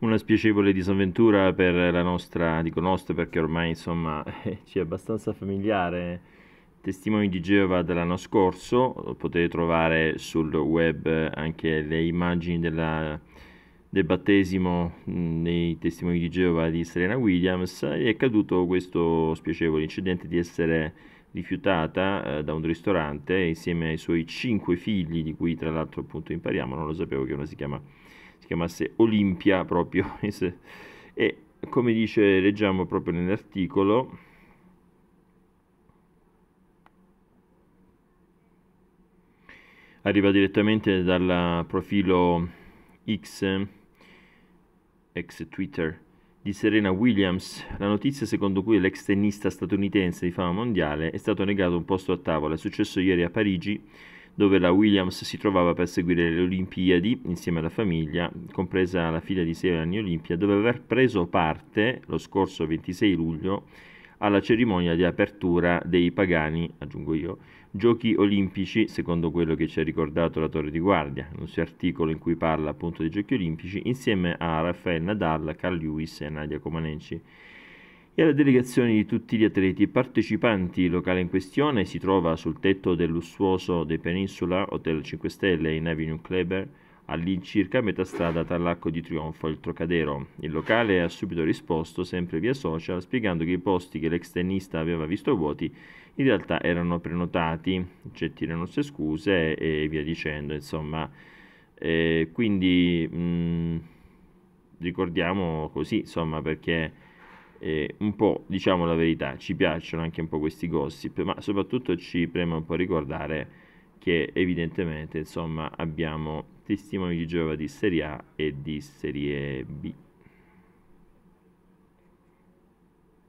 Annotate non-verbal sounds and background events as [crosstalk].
una spiacevole disavventura per la nostra, dico nostra perché ormai insomma [laughs] ci è abbastanza familiare. Testimoni di Geova dell'anno scorso, potete trovare sul web anche le immagini della, del battesimo nei mm, testimoni di Geova di Serena Williams è accaduto questo spiacevole incidente di essere rifiutata eh, da un ristorante insieme ai suoi cinque figli di cui tra l'altro appunto impariamo non lo sapevo che uno si chiama chiamasse Olimpia proprio. [laughs] e come dice, leggiamo proprio nell'articolo, arriva direttamente dal profilo X, ex Twitter, di Serena Williams. La notizia secondo cui l'ex tennista statunitense di fama mondiale è stato negato un posto a tavola è successo ieri a Parigi dove la Williams si trovava per seguire le Olimpiadi insieme alla famiglia, compresa la figlia di 6 anni Olimpia, dove aver preso parte lo scorso 26 luglio alla cerimonia di apertura dei pagani, aggiungo io, giochi olimpici, secondo quello che ci ha ricordato la Torre di Guardia, un suo articolo in cui parla appunto dei giochi olimpici, insieme a Rafael Nadal, Carl Lewis e Nadia Comaneci e alla delegazione di tutti gli atleti partecipanti. Il locale in questione si trova sul tetto del lussuoso The Peninsula Hotel 5 Stelle in Avenue Kleber, all'incirca metà strada tra l'Arco di Trionfo e il Trocadero. Il locale ha subito risposto, sempre via social, spiegando che i posti che l'ex tennista aveva visto vuoti in realtà erano prenotati, accetti le nostre scuse e via dicendo, insomma. Eh, quindi mh, mm, ricordiamo così, insomma, perché eh, un po', diciamo la verità, ci piacciono anche un po' questi gossip, ma soprattutto ci preme un po' ricordare che evidentemente insomma abbiamo testimoni di Geova di Serie A e di Serie B.